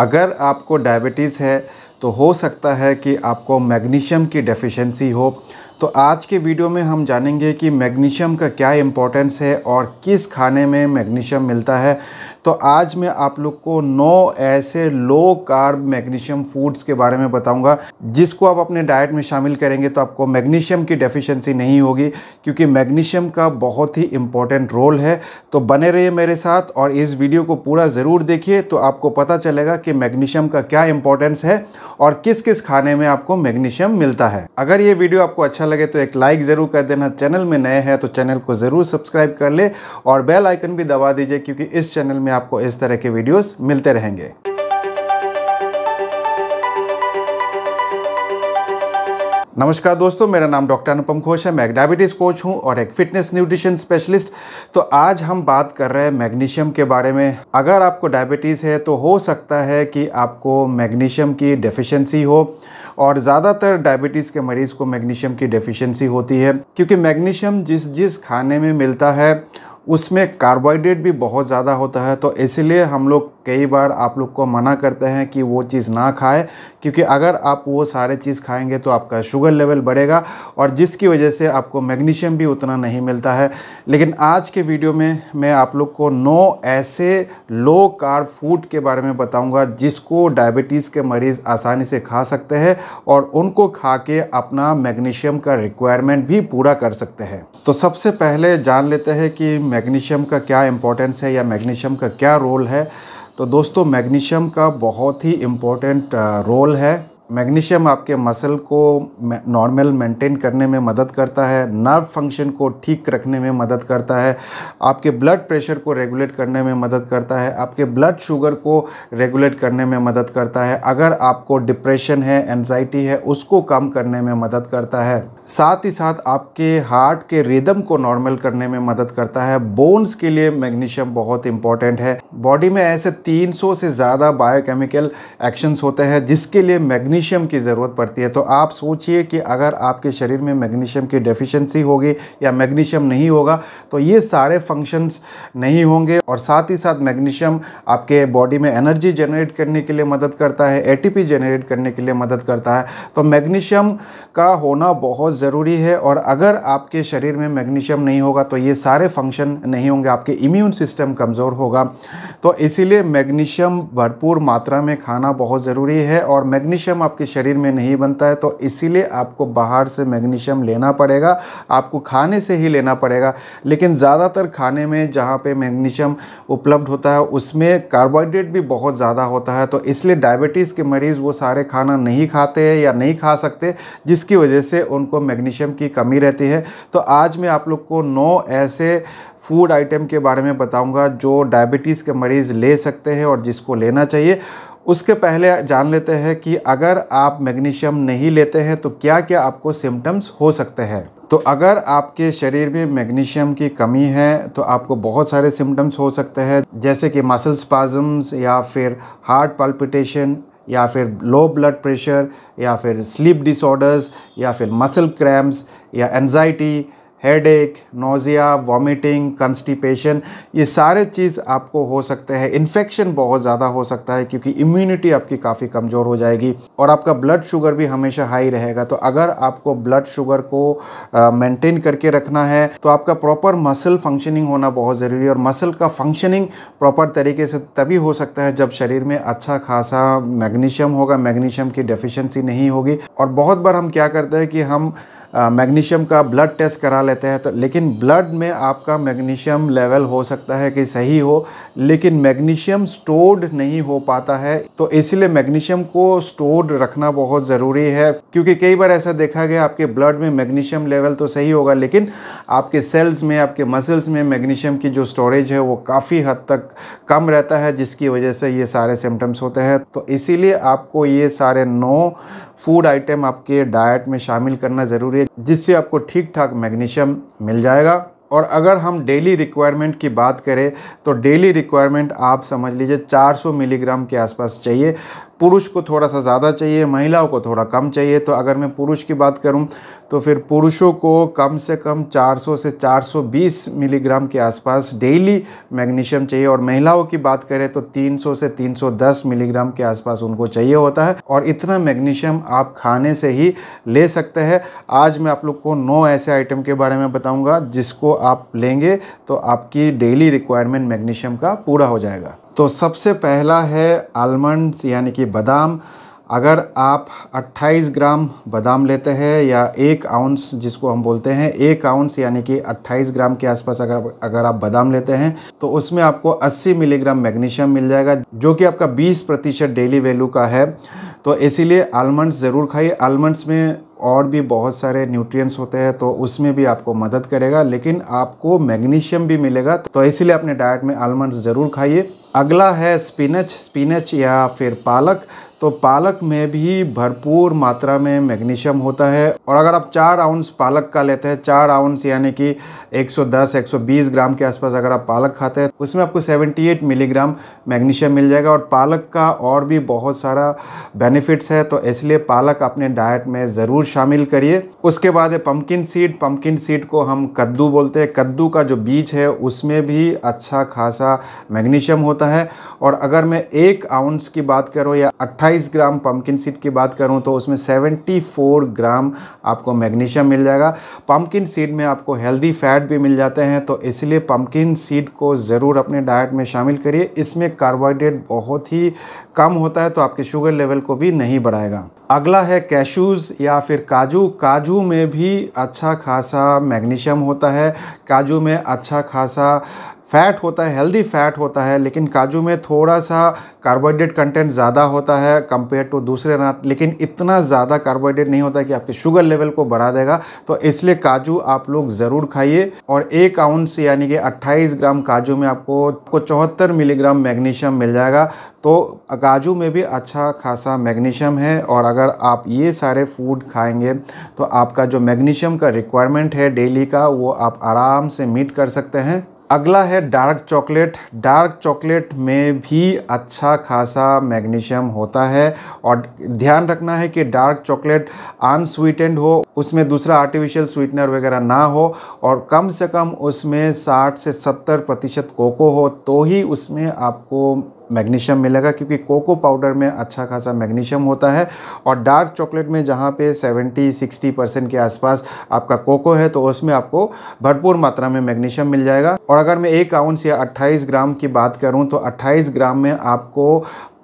अगर आपको डायबिटीज़ है तो हो सकता है कि आपको मैग्नीशियम की डेफिशिएंसी हो तो आज के वीडियो में हम जानेंगे कि मैग्नीशियम का क्या इम्पोर्टेंस है और किस खाने में मैग्नीशियम मिलता है तो आज मैं आप लोग को नौ ऐसे लो कार्ब मैग्नीशियम फूड्स के बारे में बताऊंगा जिसको आप अपने डाइट में शामिल करेंगे तो आपको मैग्नीशियम की डेफिशिएंसी नहीं होगी क्योंकि मैग्नीशियम का बहुत ही इम्पोर्टेंट रोल है तो बने रहिए मेरे साथ और इस वीडियो को पूरा ज़रूर देखिए तो आपको पता चलेगा कि मैग्नीशियम का क्या इम्पोर्टेंस है और किस किस खाने में आपको मैग्नीशियम मिलता है अगर ये वीडियो आपको अच्छा अच्छा लगे तो एक लाइक ज़रूर कर देना चैनल में नए हैं तो चैनल को ज़रूर सब्सक्राइब कर ले और बेल आइकन भी दबा दीजिए क्योंकि इस चैनल में आपको इस तरह के वीडियोज़ मिलते रहेंगे नमस्कार दोस्तों मेरा नाम डॉक्टर अनुपम घोष है मैं एक डायबिटीज़ कोच हूं और एक फिटनेस न्यूट्रिशन स्पेशलिस्ट तो आज हम बात कर रहे हैं मैग्नीशियम के बारे में अगर आपको डायबिटीज़ है तो हो सकता है कि आपको मैग्नीशियम की डेफिशिएंसी हो और ज़्यादातर डायबिटीज़ के मरीज़ को मैग्नीशियम की डेफिशिएंसी होती है क्योंकि मैग्नीशियम जिस जिस खाने में मिलता है उसमें कार्बोहाइड्रेट भी बहुत ज़्यादा होता है तो इसलिए हम लोग कई बार आप लोग को मना करते हैं कि वो चीज़ ना खाएं क्योंकि अगर आप वो सारे चीज़ खाएंगे तो आपका शुगर लेवल बढ़ेगा और जिसकी वजह से आपको मैग्नीशियम भी उतना नहीं मिलता है लेकिन आज के वीडियो में मैं आप लोग को नौ ऐसे लो कार्ब फूड के बारे में बताऊँगा जिसको डायबिटीज़ के मरीज़ आसानी से खा सकते हैं और उनको खा के अपना मैग्नीशियम का रिक्वायरमेंट भी पूरा कर सकते हैं तो सबसे पहले जान लेते हैं कि मैग्नीशियम का क्या इम्पोर्टेंस है या मैग्नीशियम का क्या रोल है तो दोस्तों मैग्नीशियम का बहुत ही इम्पोर्टेंट रोल है मैग्नीशियम आपके मसल को नॉर्मल मेंटेन करने में मदद करता है नर्व फंक्शन को ठीक रखने में मदद करता है आपके ब्लड प्रेशर को रेगुलेट करने में मदद करता है आपके ब्लड शुगर को रेगुलेट करने में मदद करता है अगर आपको डिप्रेशन है एनजाइटी है उसको कम करने में मदद करता है साथ ही साथ आपके हार्ट के रिदम को नॉर्मल करने में मदद करता है बोन्स के लिए मैग्नीशियम बहुत इंपॉर्टेंट है बॉडी में ऐसे 300 से ज़्यादा बायोकेमिकल एक्शंस होते हैं जिसके लिए मैग्नी मैग्नीशियम की ज़रूरत पड़ती है तो आप सोचिए कि अगर आपके शरीर में मैग्नीशियम की डेफिशिएंसी होगी या मैग्नीशियम नहीं होगा तो ये सारे फंक्शंस नहीं होंगे और साथ ही साथ मैग्नीशियम आपके बॉडी में एनर्जी जनरेट करने के लिए मदद करता है ए जनरेट करने के लिए मदद करता है तो मैग्नीशियम का होना बहुत ज़रूरी है और अगर आपके शरीर में मैग्नीशियम नहीं होगा तो ये सारे फंक्शन नहीं होंगे आपके इम्यून सिस्टम कमज़ोर होगा तो इसीलिए मैग्नीशियम भरपूर मात्रा में खाना बहुत ज़रूरी है और मैग्नीशियम आपके शरीर में नहीं बनता है तो इसीलिए आपको बाहर से मैग्नीशियम लेना पड़ेगा आपको खाने से ही लेना पड़ेगा लेकिन ज़्यादातर खाने में जहाँ पे मैग्नीशियम उपलब्ध होता है उसमें कार्बोहाइड्रेट भी बहुत ज़्यादा होता है तो इसलिए डायबिटीज़ के मरीज़ वो सारे खाना नहीं खाते हैं या नहीं खा सकते जिसकी वजह से उनको मैग्नीशियम की कमी रहती है तो आज मैं आप लोग को नौ ऐसे फूड आइटम के बारे में बताऊंगा जो डायबिटीज़ के मरीज़ ले सकते हैं और जिसको लेना चाहिए उसके पहले जान लेते हैं कि अगर आप मैग्नीशियम नहीं लेते हैं तो क्या क्या आपको सिम्टम्स हो सकते हैं तो अगर आपके शरीर में मैग्नीशियम की कमी है तो आपको बहुत सारे सिम्टम्स हो सकते हैं जैसे कि मसल स्पाजम्स या फिर हार्ट पल्पिटेशन या फिर लो ब्लड प्रेशर या फिर स्लीप डिसऑर्डर्स या फिर मसल क्रैम्प्स या anxiety headache nausea vomiting constipation ये सारे चीज़ आपको हो सकते हैं इन्फेक्शन बहुत ज़्यादा हो सकता है क्योंकि इम्यूनिटी आपकी काफ़ी कमज़ोर हो जाएगी और आपका ब्लड शुगर भी हमेशा हाई रहेगा तो अगर आपको ब्लड शुगर को मेंटेन करके रखना है तो आपका प्रॉपर मसल फंक्शनिंग होना बहुत ज़रूरी है और मसल का फंक्शनिंग प्रॉपर तरीके से तभी हो सकता है जब शरीर में अच्छा खासा मैग्नीशियम होगा मैग्नीशियम की डेफिशेंसी नहीं होगी और बहुत बार हम क्या करते हैं कि हम मैग्नीशियम का ब्लड टेस्ट करा लेते हैं तो लेकिन ब्लड में आपका मैग्नीशियम लेवल हो सकता है कि सही हो लेकिन मैग्नीशियम स्टोर्ड नहीं हो पाता है तो इसलिए मैग्नीशियम को स्टोर्ड रखना बहुत ज़रूरी है क्योंकि कई बार ऐसा देखा गया आपके ब्लड में मैग्नीशियम लेवल तो सही होगा लेकिन आपके सेल्स में आपके मसल्स में मैग्नीशियम की जो स्टोरेज है वो काफ़ी हद तक कम रहता है जिसकी वजह से ये सारे सिम्टम्स होते हैं तो इसीलिए आपको ये सारे नौ फूड आइटम आपके डाइट में शामिल करना ज़रूरी है जिससे आपको ठीक ठाक मैग्नीशियम मिल जाएगा और अगर हम डेली रिक्वायरमेंट की बात करें तो डेली रिक्वायरमेंट आप समझ लीजिए 400 मिलीग्राम के आसपास चाहिए पुरुष को थोड़ा सा ज़्यादा चाहिए महिलाओं को थोड़ा कम चाहिए तो अगर मैं पुरुष की बात करूं तो फिर पुरुषों को कम से कम 400 से 420 मिलीग्राम के आसपास डेली मैग्नीशियम चाहिए और महिलाओं की बात करें तो 300 से 310 मिलीग्राम के आसपास उनको चाहिए होता है और इतना मैग्नीशियम आप खाने से ही ले सकते हैं आज मैं आप लोग को नौ ऐसे आइटम के बारे में बताऊँगा जिसको आप लेंगे तो आपकी डेली रिक्वायरमेंट मैग्नीशियम का पूरा हो जाएगा तो सबसे पहला है आलमंड्स यानी कि बादाम अगर आप 28 ग्राम बादाम लेते हैं या एक आउंस जिसको हम बोलते हैं एक आउंस यानी कि 28 ग्राम के आसपास अगर अगर आप बादाम लेते हैं तो उसमें आपको 80 मिलीग्राम मैग्नीशियम मिल जाएगा जो कि आपका 20 प्रतिशत डेली वैल्यू का है तो इसीलिए आलमंड्स ज़रूर खाइए आलमंड्स में और भी बहुत सारे न्यूट्रिएंट्स होते हैं तो उसमें भी आपको मदद करेगा लेकिन आपको मैग्नीशियम भी मिलेगा तो इसीलिए अपने डाइट में आलमंड्स ज़रूर खाइए अगला है स्पिनच स्पिनच या फिर पालक तो पालक में भी भरपूर मात्रा में मैग्नीशियम होता है और अगर आप चार आउंस पालक का लेते हैं चार आउंस यानी कि 110 120 ग्राम के आसपास अगर आप पालक खाते हैं उसमें आपको 78 मिलीग्राम मैग्नीशियम मिल जाएगा और पालक का और भी बहुत सारा बेनिफिट्स है तो इसलिए पालक अपने डाइट में ज़रूर शामिल करिए उसके बाद है पम्पकिन सीड पम्पकिन सीड को हम कद्दू बोलते हैं कद्दू का जो बीज है उसमें भी अच्छा खासा मैग्नीशियम होता है और अगर मैं एक आउंस की बात करूँ या अट्ठा 28 ग्राम पम्पकिन सीड की बात करूँ तो उसमें 74 ग्राम आपको मैग्नीशियम मिल जाएगा पम्पकिन सीड में आपको हेल्दी फैट भी मिल जाते हैं तो इसलिए पम्पकिन सीड को ज़रूर अपने डाइट में शामिल करिए इसमें कार्बोहाइड्रेट बहुत ही कम होता है तो आपके शुगर लेवल को भी नहीं बढ़ाएगा अगला है कैशूज़ या फिर काजू काजू में भी अच्छा खासा मैग्नीशियम होता है काजू में अच्छा खासा फैट होता है हेल्दी फैट होता है लेकिन काजू में थोड़ा सा कार्बोहाइड्रेट कंटेंट ज़्यादा होता है कंपेयर टू दूसरे नट लेकिन इतना ज़्यादा कार्बोहाइड्रेट नहीं होता है कि आपके शुगर लेवल को बढ़ा देगा तो इसलिए काजू आप लोग ज़रूर खाइए और एक आउंस यानी कि 28 ग्राम काजू में आपको आपको चौहत्तर मिलीग्राम मैग्नीशियम मिल जाएगा तो काजू में भी अच्छा खासा मैग्नीशियम है और अगर आप ये सारे फूड खाएंगे तो आपका जो मैग्नीशियम का रिक्वायरमेंट है डेली का वो आप आराम से मीट कर सकते हैं अगला है डार्क चॉकलेट डार्क चॉकलेट में भी अच्छा खासा मैग्नीशियम होता है और ध्यान रखना है कि डार्क चॉकलेट अनस्वीटेंड हो उसमें दूसरा आर्टिफिशियल स्वीटनर वगैरह ना हो और कम से कम उसमें 60 से 70 प्रतिशत कोको हो तो ही उसमें आपको मैग्नीशियम मिलेगा क्योंकि कोको पाउडर में अच्छा खासा मैग्नीशियम होता है और डार्क चॉकलेट में जहाँ पे 70 60 परसेंट के आसपास आपका कोको है तो उसमें आपको भरपूर मात्रा में मैग्नीशियम मिल जाएगा और अगर मैं एक आउंस या 28 ग्राम की बात करूँ तो अट्ठाईस ग्राम में आपको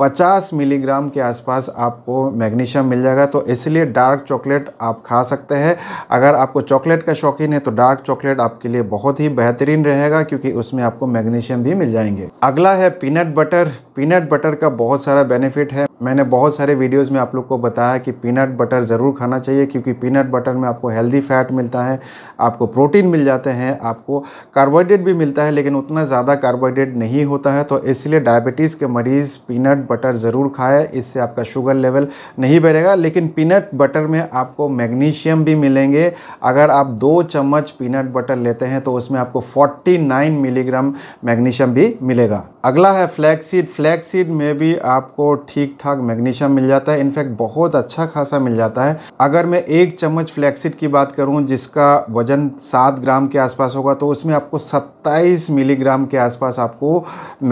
50 मिलीग्राम के आसपास आपको मैग्नीशियम मिल जाएगा तो इसलिए डार्क चॉकलेट आप खा सकते हैं अगर आपको चॉकलेट का शौकीन है तो डार्क चॉकलेट आपके लिए बहुत ही बेहतरीन रहेगा क्योंकि उसमें आपको मैग्नीशियम भी मिल जाएंगे अगला है पीनट बटर पीनट बटर का बहुत सारा बेनिफिट है मैंने बहुत सारे वीडियोस में आप लोग को बताया कि पीनट बटर ज़रूर खाना चाहिए क्योंकि पीनट बटर में आपको हेल्दी फैट मिलता है आपको प्रोटीन मिल जाते हैं आपको कार्बोहाइड्रेट भी मिलता है लेकिन उतना ज़्यादा कार्बोहाइड्रेट नहीं होता है तो इसलिए डायबिटीज़ के मरीज़ पीनट बटर ज़रूर खाएं इससे आपका शुगर लेवल नहीं बढ़ेगा लेकिन पीनट बटर में आपको मैग्नीशियम भी मिलेंगे अगर आप दो चम्मच पीनट बटर लेते हैं तो उसमें आपको 49 मिलीग्राम मैग्नीशियम भी मिलेगा अगला है फ्लैक्सीड फ्लैक्सीड में भी आपको ठीक ठाक मैग्नीशियम मिल जाता है इनफैक्ट बहुत अच्छा खासा मिल जाता है अगर मैं एक चम्मच फ्लैक्सीड की बात करूं जिसका वजन सात ग्राम के आसपास होगा तो उसमें आपको सत्ताईस मिलीग्राम के आसपास आपको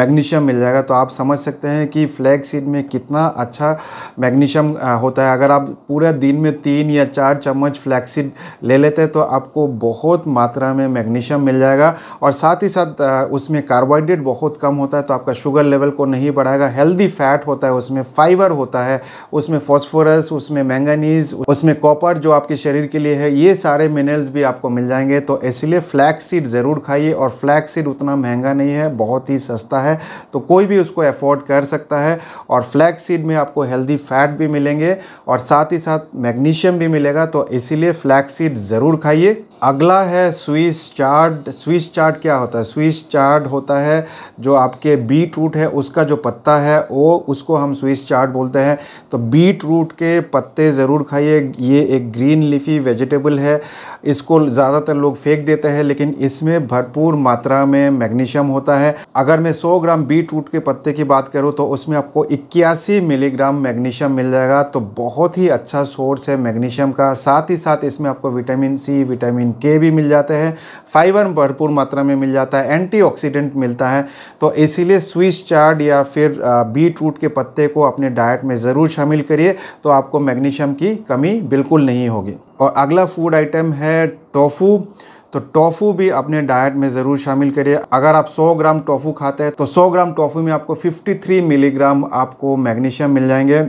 मैग्नीशियम मिल जाएगा तो आप समझ सकते हैं कि फ्लैक्सीड में कितना अच्छा मैग्नीशियम होता है अगर आप पूरे दिन में तीन या चार चम्मच फ्लैक्सीड ले लेते हैं तो आपको बहुत मात्रा में मैग्नीशियम मिल जाएगा और साथ ही साथ उसमें कार्बोहाइड्रेट बहुत कम होता होता है तो आपका शुगर लेवल को नहीं बढ़ाएगा हेल्दी फैट होता है उसमें फाइबर होता है उसमें फॉस्फोरस उसमें मैंगनीज उसमें कॉपर जो आपके शरीर के लिए है ये सारे मिनरल्स भी आपको मिल जाएंगे तो इसलिए फ्लैक्स सीड ज़रूर खाइए और फ्लैक्स सीड उतना महंगा नहीं है बहुत ही सस्ता है तो कोई भी उसको एफोर्ड कर सकता है और फ्लैक्स सीड में आपको हेल्दी फैट भी मिलेंगे और साथ ही साथ मैग्नीशियम भी मिलेगा तो इसीलिए फ्लैक्स सीड ज़रूर खाइए अगला है स्विस चार्ड स्विस चार्ड क्या होता है स्विस चार्ड होता है जो आपके बीट रूट है उसका जो पत्ता है वो उसको हम स्विस चार्ड बोलते हैं तो बीट रूट के पत्ते ज़रूर खाइए ये एक ग्रीन लिफी वेजिटेबल है इसको ज़्यादातर लोग फेंक देते हैं लेकिन इसमें भरपूर मात्रा में मैग्नीशियम होता है अगर मैं 100 ग्राम बीट रूट के पत्ते की बात करूँ तो उसमें आपको इक्यासी मिलीग्राम मैग्नीशियम मिल जाएगा तो बहुत ही अच्छा सोर्स है मैग्नीशियम का साथ ही साथ इसमें आपको विटामिन सी विटामिन के भी मिल जाते हैं फाइबर भरपूर मात्रा में मिल जाता है एंटी मिलता है तो इसीलिए स्विस चार्ड या फिर बीट रूट के पत्ते को अपने डाइट में ज़रूर शामिल करिए तो आपको मैग्नीशियम की कमी बिल्कुल नहीं होगी और अगला फूड आइटम है टोफू तो टोफू भी अपने डाइट में ज़रूर शामिल करिए अगर आप 100 ग्राम टोफू खाते हैं तो 100 ग्राम टोफू में आपको 53 मिलीग्राम आपको मैग्नीशियम मिल जाएंगे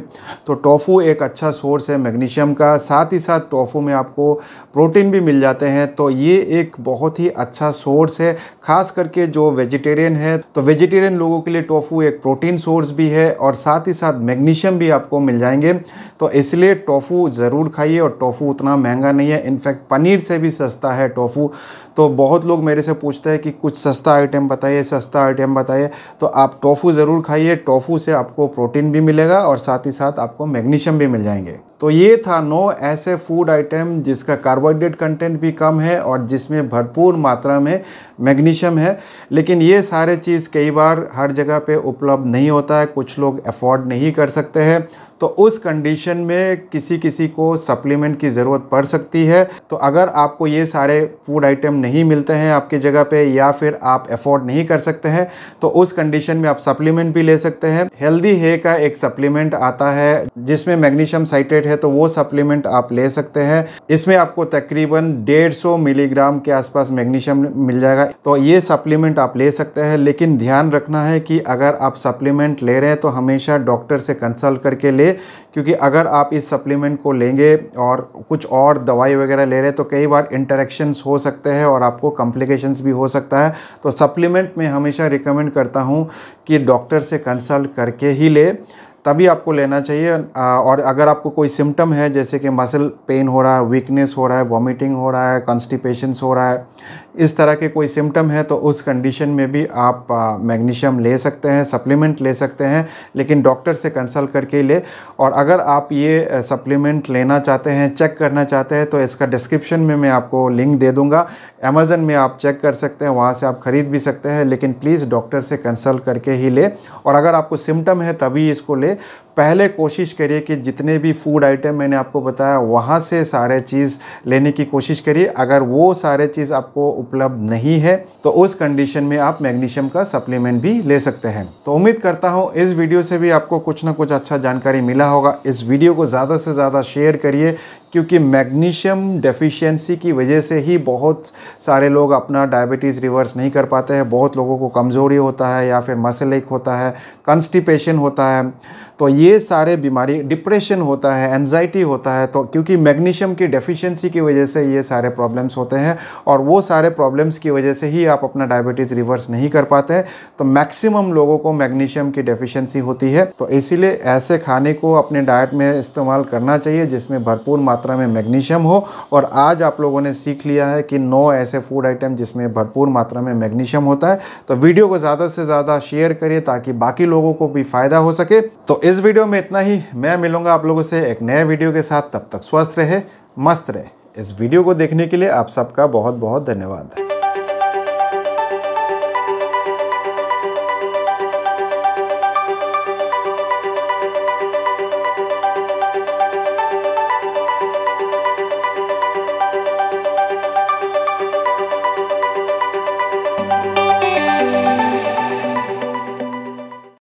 तो टोफू एक अच्छा सोर्स है मैग्नीशियम का साथ ही साथ टोफू में आपको प्रोटीन भी मिल जाते हैं तो ये एक बहुत ही अच्छा सोर्स है ख़ास करके जो वेजिटेरियन है तो वेजिटेरियन लोगों के लिए टोफू एक प्रोटीन सोर्स भी है और साथ ही साथ मैग्नीशियम भी आपको मिल जाएंगे तो इसलिए टोफू ज़रूर खाइए और टोफू उतना महंगा नहीं है इनफैक्ट पनीर से भी सस्ता है टोफू हूँ तो बहुत लोग मेरे से पूछते हैं कि कुछ सस्ता आइटम बताइए सस्ता आइटम बताइए तो आप टोफू ज़रूर खाइए टोफू से आपको प्रोटीन भी मिलेगा और साथ ही साथ आपको मैग्नीशियम भी मिल जाएंगे तो ये था नौ ऐसे फूड आइटम जिसका कार्बोहाइड्रेट कंटेंट भी कम है और जिसमें भरपूर मात्रा में मैग्नीशियम है लेकिन ये सारे चीज़ कई बार हर जगह पे उपलब्ध नहीं होता है कुछ लोग अफोर्ड नहीं कर सकते हैं तो उस कंडीशन में किसी किसी को सप्लीमेंट की ज़रूरत पड़ सकती है तो अगर आपको ये सारे फूड आइटम नहीं मिलते हैं आपकी जगह पे या फिर आप अफोर्ड नहीं कर सकते हैं तो उस कंडीशन में आप सप्लीमेंट भी ले सकते हैं हेल्दी हे का एक सप्लीमेंट आता है जिसमें मैग्नीशियम साइटेड है तो वो सप्लीमेंट आप ले सकते हैं इसमें आपको तकरीबन डेढ़ मिलीग्राम के आसपास मैग्नीशियम मिल जाएगा तो ये सप्लीमेंट आप ले सकते हैं लेकिन ध्यान रखना है कि अगर आप सप्लीमेंट ले रहे हैं तो हमेशा डॉक्टर से कंसल्ट करके ले चाहिए क्योंकि अगर आप इस सप्लीमेंट को लेंगे और कुछ और दवाई वगैरह ले रहे हैं तो कई बार इंटरेक्शंस हो सकते हैं और आपको कॉम्प्लिकेशंस भी हो सकता है तो सप्लीमेंट में हमेशा रिकमेंड करता हूँ कि डॉक्टर से कंसल्ट करके ही ले तभी आपको लेना चाहिए और अगर आपको कोई सिम्टम है जैसे कि मसल पेन हो रहा है वीकनेस हो रहा है वॉमिटिंग हो रहा है कॉन्स्टिपेशन हो रहा है इस तरह के कोई सिम्टम है तो उस कंडीशन में भी आप मैग्नीशियम ले सकते हैं सप्लीमेंट ले सकते हैं लेकिन डॉक्टर से कंसल्ट करके ले और अगर आप ये सप्लीमेंट लेना चाहते हैं चेक करना चाहते हैं तो इसका डिस्क्रिप्शन में मैं आपको लिंक दे दूँगा अमेज़न में आप चेक कर सकते हैं वहाँ से आप ख़रीद भी सकते हैं लेकिन प्लीज़ डॉक्टर से कंसल्ट करके ही ले और अगर आपको सिम्टम है तभी इसको ले はい。पहले कोशिश करिए कि जितने भी फूड आइटम मैंने आपको बताया वहाँ से सारे चीज़ लेने की कोशिश करिए अगर वो सारे चीज़ आपको उपलब्ध नहीं है तो उस कंडीशन में आप मैग्नीशियम का सप्लीमेंट भी ले सकते हैं तो उम्मीद करता हूँ इस वीडियो से भी आपको कुछ ना कुछ अच्छा जानकारी मिला होगा इस वीडियो को ज़्यादा से ज़्यादा शेयर करिए क्योंकि मैग्नीशियम डेफिशिएंसी की वजह से ही बहुत सारे लोग अपना डायबिटीज़ रिवर्स नहीं कर पाते हैं बहुत लोगों को कमज़ोरी होता है या फिर मसल एक होता है कंस्टिपेशन होता है तो ये ये सारे बीमारी डिप्रेशन होता है एनजाइटी होता है तो क्योंकि मैग्नीशियम की डेफिशिएंसी की वजह से ये सारे प्रॉब्लम्स होते हैं और वो सारे प्रॉब्लम्स की वजह से ही आप अपना डायबिटीज़ रिवर्स नहीं कर पाते हैं तो मैक्सिमम लोगों को मैग्नीशियम की डेफिशिएंसी होती है तो इसीलिए ऐसे खाने को अपने डाइट में इस्तेमाल करना चाहिए जिसमें भरपूर मात्रा में मैग्नीशियम हो और आज आप लोगों ने सीख लिया है कि नौ ऐसे फूड आइटम जिसमें भरपूर मात्रा में मैग्नीशियम होता है तो वीडियो को ज़्यादा से ज़्यादा शेयर करिए ताकि बाकी लोगों को भी फ़ायदा हो सके तो इस वीडियो वीडियो में इतना ही मैं मिलूंगा आप लोगों से एक नए वीडियो के साथ तब तक स्वस्थ रहे मस्त रहे इस वीडियो को देखने के लिए आप सबका बहुत बहुत धन्यवाद